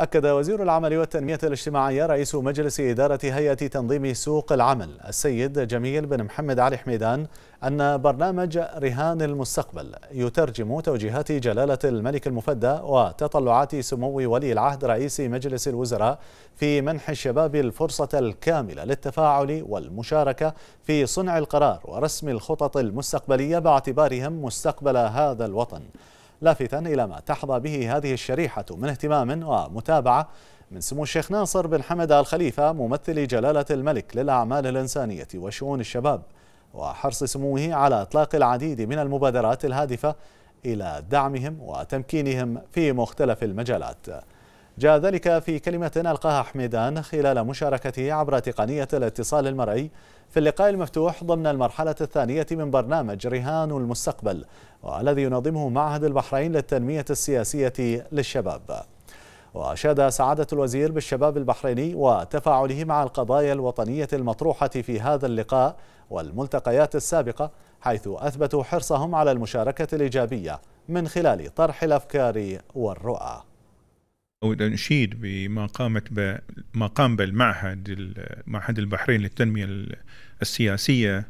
أكد وزير العمل والتنمية الاجتماعية رئيس مجلس إدارة هيئة تنظيم سوق العمل السيد جميل بن محمد علي حميدان أن برنامج رهان المستقبل يترجم توجيهات جلالة الملك المفدى وتطلعات سمو ولي العهد رئيس مجلس الوزراء في منح الشباب الفرصة الكاملة للتفاعل والمشاركة في صنع القرار ورسم الخطط المستقبلية باعتبارهم مستقبل هذا الوطن لافتا إلى ما تحظى به هذه الشريحة من اهتمام ومتابعة من سمو الشيخ ناصر بن حمد الخليفة ممثل جلالة الملك للأعمال الإنسانية وشؤون الشباب وحرص سموه على إطلاق العديد من المبادرات الهادفة إلى دعمهم وتمكينهم في مختلف المجالات جاء ذلك في كلمة ألقاها حميدان خلال مشاركته عبر تقنية الاتصال المرئي في اللقاء المفتوح ضمن المرحلة الثانية من برنامج رهان المستقبل والذي ينظمه معهد البحرين للتنمية السياسية للشباب وأشاد سعادة الوزير بالشباب البحريني وتفاعله مع القضايا الوطنية المطروحة في هذا اللقاء والملتقيات السابقة حيث أثبتوا حرصهم على المشاركة الإيجابية من خلال طرح الأفكار والرؤى او أنشيد بما قامت ب... ما قام بالمعهد معهد البحرين للتنميه السياسيه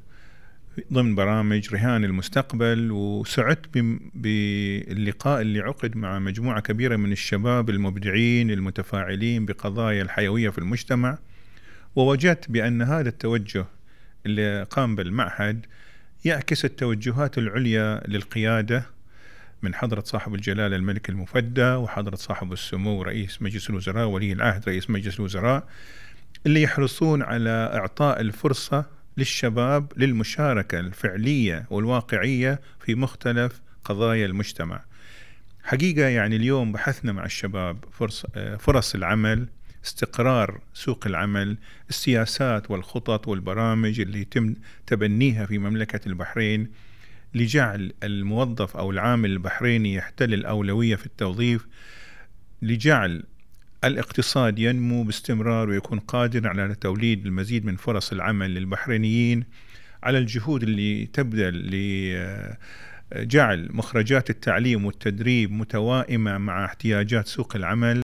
ضمن برامج رهان المستقبل وسعدت باللقاء اللي عقد مع مجموعه كبيره من الشباب المبدعين المتفاعلين بقضايا الحيويه في المجتمع ووجدت بان هذا التوجه اللي قام بالمعهد يعكس التوجهات العليا للقياده من حضرة صاحب الجلالة الملك المفدى وحضرة صاحب السمو رئيس مجلس الوزراء ولي العهد رئيس مجلس الوزراء اللي يحرصون على إعطاء الفرصة للشباب للمشاركة الفعلية والواقعية في مختلف قضايا المجتمع حقيقة يعني اليوم بحثنا مع الشباب فرص, فرص العمل استقرار سوق العمل السياسات والخطط والبرامج اللي يتم تبنيها في مملكة البحرين لجعل الموظف أو العامل البحريني يحتل الأولوية في التوظيف لجعل الاقتصاد ينمو باستمرار ويكون قادر على توليد المزيد من فرص العمل للبحرينيين على الجهود اللي تبذل لجعل مخرجات التعليم والتدريب متوائمة مع احتياجات سوق العمل